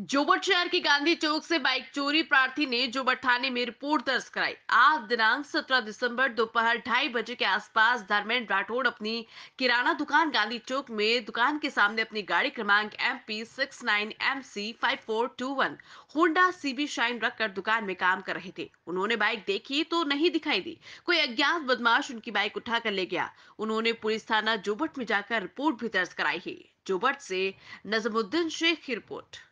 जोबट शहर के गांधी चौक से बाइक चोरी प्रार्थी ने जोबट थाने में रिपोर्ट दर्ज कराई आज दिनांक 17 दिसंबर दोपहर ढाई बजे के आसपास धर्मेंद्र राठौड़ अपनी किराना दुकान गांधी चौक में दुकान के सामने अपनी गाड़ी क्रमांक M P six nine M C five four two one Honda CB Shine रखकर दुकान में काम कर रहे थे उन्होंने बाइक देखी तो नहीं दिखाई दी कोई अज्ञात बदमाश उनकी बाइक उठाकर ले गया उन्होंने पुलिस थाना जोबट में जाकर रिपोर्ट भी दर्ज कराई है जोबट से नजमुद्दीन शेख की रिपोर्ट